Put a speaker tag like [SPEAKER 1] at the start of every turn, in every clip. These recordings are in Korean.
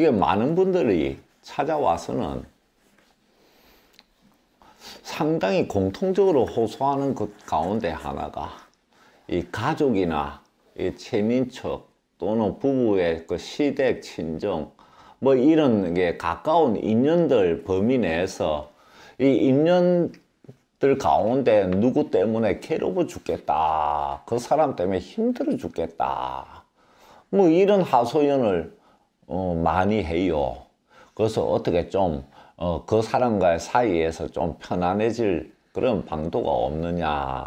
[SPEAKER 1] 이게 많은 분들이 찾아와서는 상당히 공통적으로 호소하는 것 가운데 하나가 이 가족이나 이 최민척 또는 부부의 그 시댁 친정 뭐 이런 게 가까운 인연들 범위 내에서 이 인연들 가운데 누구 때문에 괴로워 죽겠다 그 사람 때문에 힘들어 죽겠다 뭐 이런 하소연을 어, 많이 해요. 그래서 어떻게 좀, 어, 그 사람과의 사이에서 좀 편안해질 그런 방도가 없느냐.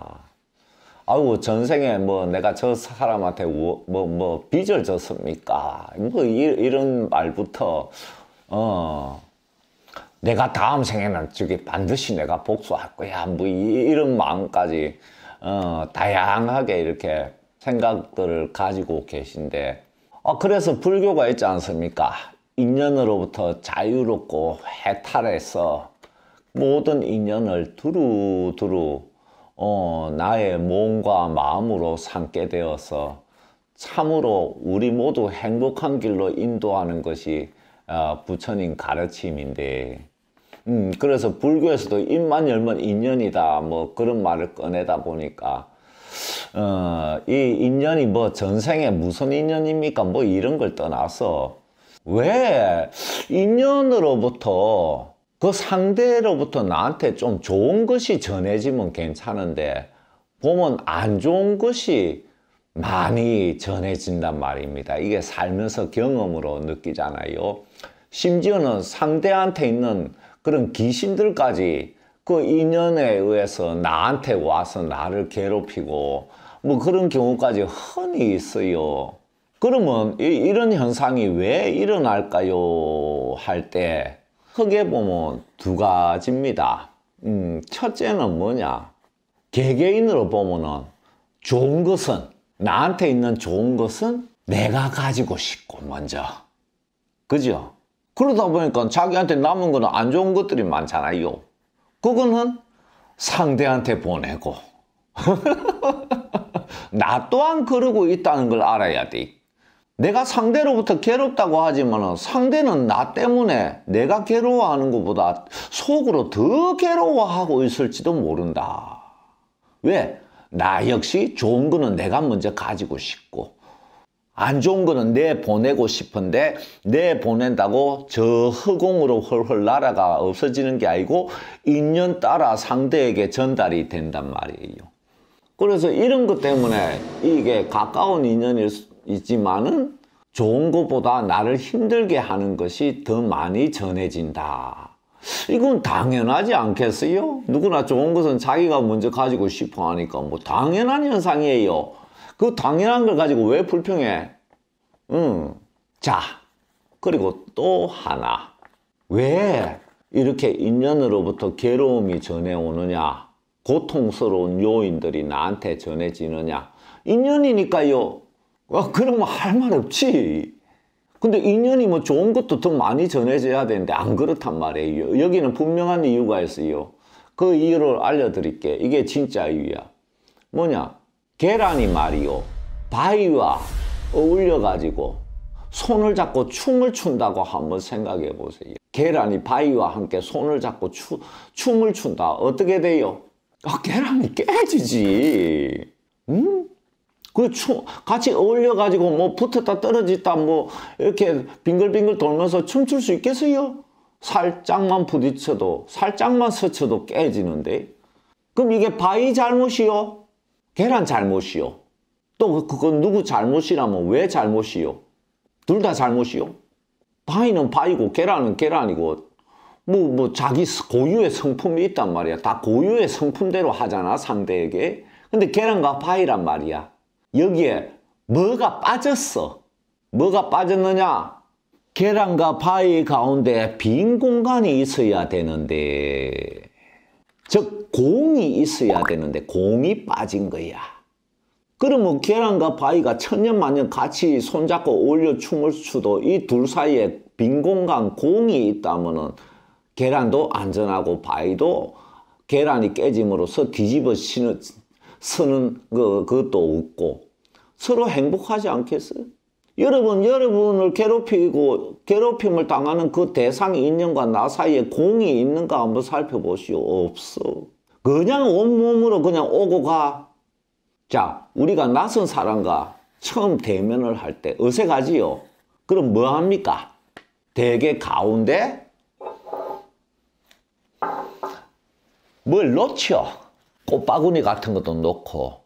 [SPEAKER 1] 아우, 전생에 뭐 내가 저 사람한테 뭐, 뭐, 뭐 빚을 졌습니까? 뭐 이, 이런 말부터, 어, 내가 다음 생에는 저기 반드시 내가 복수할 거야. 뭐 이런 마음까지, 어, 다양하게 이렇게 생각들을 가지고 계신데, 어, 그래서 불교가 있지 않습니까? 인연으로부터 자유롭고 해탈해서 모든 인연을 두루두루 어, 나의 몸과 마음으로 삼게 되어서 참으로 우리 모두 행복한 길로 인도하는 것이 어, 부처님 가르침인데 음, 그래서 불교에서도 입만 열면 인연이다 뭐 그런 말을 꺼내다 보니까 어, 이 인연이 뭐 전생에 무슨 인연입니까? 뭐 이런 걸 떠나서 왜 인연으로부터 그 상대로부터 나한테 좀 좋은 것이 전해지면 괜찮은데 보면 안 좋은 것이 많이 전해진단 말입니다. 이게 살면서 경험으로 느끼잖아요. 심지어는 상대한테 있는 그런 귀신들까지 그 인연에 의해서 나한테 와서 나를 괴롭히고 뭐 그런 경우까지 흔히 있어요. 그러면 이, 런 현상이 왜 일어날까요? 할 때 크게 보면 두 가지입니다. 음, 첫째는 뭐냐? 개개인으로 보면은 좋은 것은 나한테 있는 좋은 것은 내가 가지고 싶고 먼저 그죠? 그러다 보니까 자기한테 남은 거는 안 좋은 것들이 많잖아요. 그거는 상대한테 보내고 나 또한 그러고 있다는 걸 알아야 돼. 내가 상대로부터 괴롭다고 하지만 상대는 나 때문에 내가 괴로워하는 것보다 속으로 더 괴로워하고 있을지도 모른다. 왜? 나 역시 좋은 거는 내가 먼저 가지고 싶고 안 좋은 거는 내 보내고 싶은데 내 보낸다고 저 허공으로 헐헐 날아가 없어지는 게 아니고 인연 따라 상대에게 전달이 된단 말이에요. 그래서 이런 것 때문에 이게 가까운 인연일 수 있지만은 좋은 것보다 나를 힘들게 하는 것이 더 많이 전해진다. 이건 당연하지 않겠어요? 누구나 좋은 것은 자기가 먼저 가지고 싶어 하니까 뭐 당연한 현상이에요. 그 당연한 걸 가지고 왜 불평해? 응. 자, 그리고 또 하나. 왜 이렇게 인연으로부터 괴로움이 전해오느냐? 고통스러운 요인들이 나한테 전해지느냐? 인연이니까요. 아, 그러면 할 말 없지. 근데 인연이 뭐 좋은 것도 더 많이 전해져야 되는데 안 그렇단 말이에요. 여기는 분명한 이유가 있어요. 그 이유를 알려드릴게. 이게 진짜 이유야. 뭐냐? 계란이 말이요. 바위와 어울려가지고 손을 잡고 춤을 춘다고 한번 생각해 보세요. 계란이 바위와 함께 손을 잡고 추, 춤을 춘다. 어떻게 돼요? 아, 계란이 깨지지. 음? 그 같이 어울려가지고 뭐 붙었다 떨어졌다 뭐 이렇게 빙글빙글 돌면서 춤출 수 있겠어요? 살짝만 부딪혀도 살짝만 스쳐도 깨지는데 그럼 이게 바위 잘못이요? 계란 잘못이요? 또 그, 그건 누구 잘못이라면 왜 잘못이요? 둘 다 잘못이요? 바위는 바위고 계란은 계란이고 뭐, 뭐, 자기 고유의 성품이 있단 말이야. 다 고유의 성품대로 하잖아, 상대에게. 근데 계란과 파이란 말이야. 여기에 뭐가 빠졌어? 뭐가 빠졌느냐? 계란과 파이 가운데 빈 공간이 있어야 되는데, 즉, 공이 있어야 되는데, 공이 빠진 거야. 그러면 계란과 바위가 천년만년 같이 손잡고 올려 춤을 추도 이 둘 사이에 빈 공간 공이 있다면 계란도 안전하고 바위도 계란이 깨짐으로써 뒤집어 쓰는, 그, 것도 없고 서로 행복하지 않겠어요? 여러분, 여러분을 괴롭히고 괴롭힘을 당하는 그 대상 인연과 나 사이에 공이 있는가 한번 살펴보시오. 없어. 그냥 온몸으로 그냥 오고 가. 자, 우리가 낯선 사람과 처음 대면을 할 때 어색하지요? 그럼 뭐 합니까? 대개 가운데 뭘 놓죠. 꽃바구니 같은 것도 놓고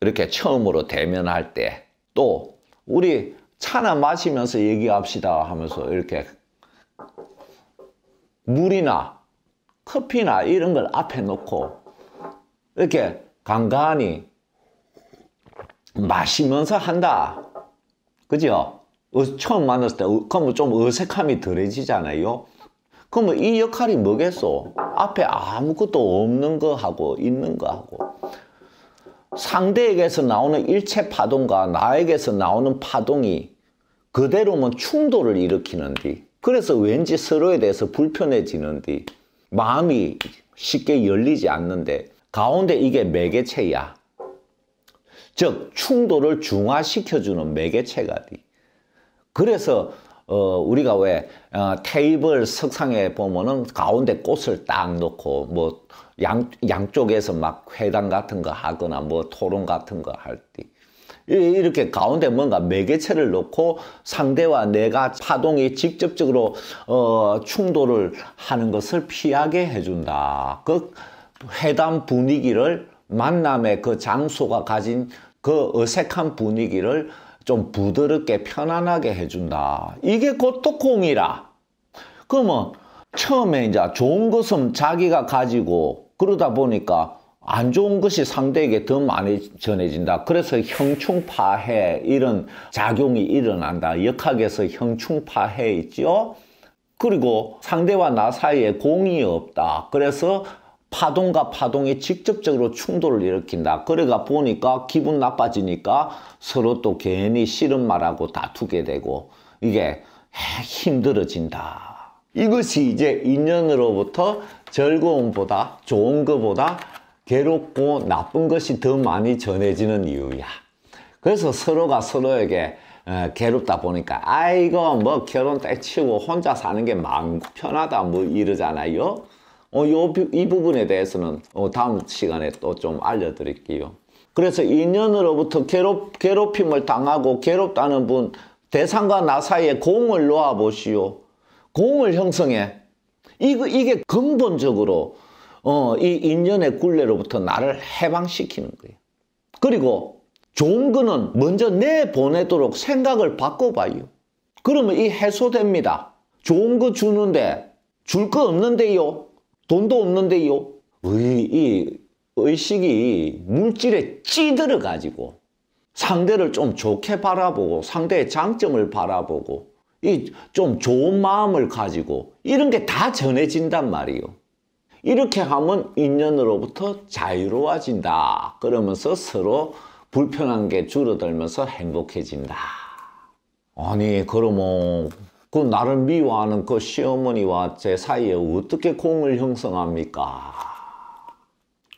[SPEAKER 1] 이렇게 처음으로 대면할 때 또 우리 차나 마시면서 얘기합시다 하면서 이렇게 물이나 커피나 이런 걸 앞에 놓고 이렇게 간간히 마시면서 한다. 그죠? 어, 처음 만났을 때 어, 그러면 좀 어색함이 덜해지잖아요. 그러면 이 역할이 뭐겠어? 앞에 아무것도 없는 거하고 있는 거하고 상대에게서 나오는 일체 파동과 나에게서 나오는 파동이 그대로면 충돌을 일으키는디 그래서 왠지 서로에 대해서 불편해지는디 마음이 쉽게 열리지 않는데 가운데 이게 매개체야. 즉 충돌을 중화시켜주는 매개체가디. 그래서 어, 우리가 왜 어, 테이블 석상에 보면은 가운데 꽃을 딱 놓고 뭐 양, 양쪽에서 막 회담 같은 거 하거나 뭐 토론 같은 거 할 때 이렇게 가운데 뭔가 매개체를 놓고 상대와 내가 파동이 직접적으로 어, 충돌을 하는 것을 피하게 해준다. 그 회담 분위기를 만남의 그 장소가 가진 그 어색한 분위기를 좀 부드럽게 편안하게 해준다. 이게 고토콩이라. 그러면 처음에 이제 좋은 것은 자기가 가지고 그러다 보니까 안 좋은 것이 상대에게 더 많이 전해진다. 그래서 형충파해 이런 작용이 일어난다. 역학에서 형충파해 있죠. 그리고 상대와 나 사이에 공이 없다. 그래서 파동과 파동이 직접적으로 충돌을 일으킨다. 그래가 보니까 기분 나빠지니까 서로 또 괜히 싫은 말하고 다투게 되고 이게 힘들어진다. 이것이 이제 인연으로부터 즐거움보다 좋은 것보다 괴롭고 나쁜 것이 더 많이 전해지는 이유야. 그래서 서로가 서로에게 어, 괴롭다 보니까 아이고 뭐 결혼 때 치고 혼자 사는 게 마음 편하다 뭐 이러잖아요. 어, 요, 이 부분에 대해서는 어, 다음 시간에 또 좀 알려드릴게요. 그래서 인연으로부터 괴롭, 괴롭힘을 당하고 괴롭다는 분 대상과 나 사이에 공을 놓아보시오. 공을 형성해. 이거, 이게 근본적으로 어, 이 인연의 굴레로부터 나를 해방시키는 거예요. 그리고 좋은 거는 먼저 내보내도록 생각을 바꿔봐요. 그러면 이 해소됩니다. 좋은 거 주는데 줄 거 없는데요. 돈도 없는데요. 의, 이 의식이 물질에 찌들어 가지고 상대를 좀 좋게 바라보고 상대의 장점을 바라보고 이 좀 좋은 마음을 가지고 이런 게 다 전해진단 말이요. 에 이렇게 하면 인연으로부터 자유로워진다. 그러면서 서로 불편한 게 줄어들면서 행복해진다. 아니 그러면 그 나를 미워하는 그 시어머니와 제 사이에 어떻게 공을 형성합니까?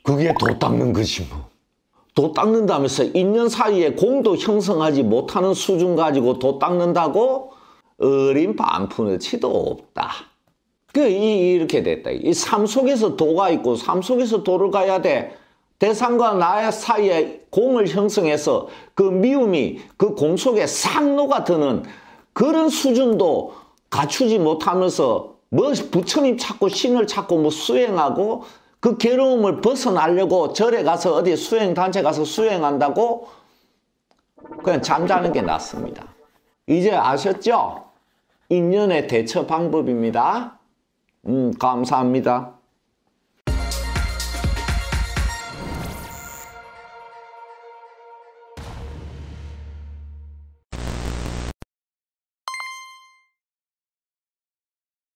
[SPEAKER 1] 그게 도 닦는 것이 뭐. 도 닦는다면서 1년 사이에 공도 형성하지 못하는 수준 가지고 도 닦는다고? 어린 반푼어치도 없다. 그 이렇게 됐다. 이 삶 속에서 도가 있고 삶 속에서 도를 가야 돼. 대상과 나의 사이에 공을 형성해서 그 미움이 그 공 속에 상로가 드는 그런 수준도 갖추지 못하면서 뭐 부처님 찾고 신을 찾고 뭐 수행하고 그 괴로움을 벗어나려고 절에 가서 어디 수행단체 가서 수행한다고 그냥 잠자는 게 낫습니다. 이제 아셨죠? 인연의 대처 방법입니다. 음, 감사합니다.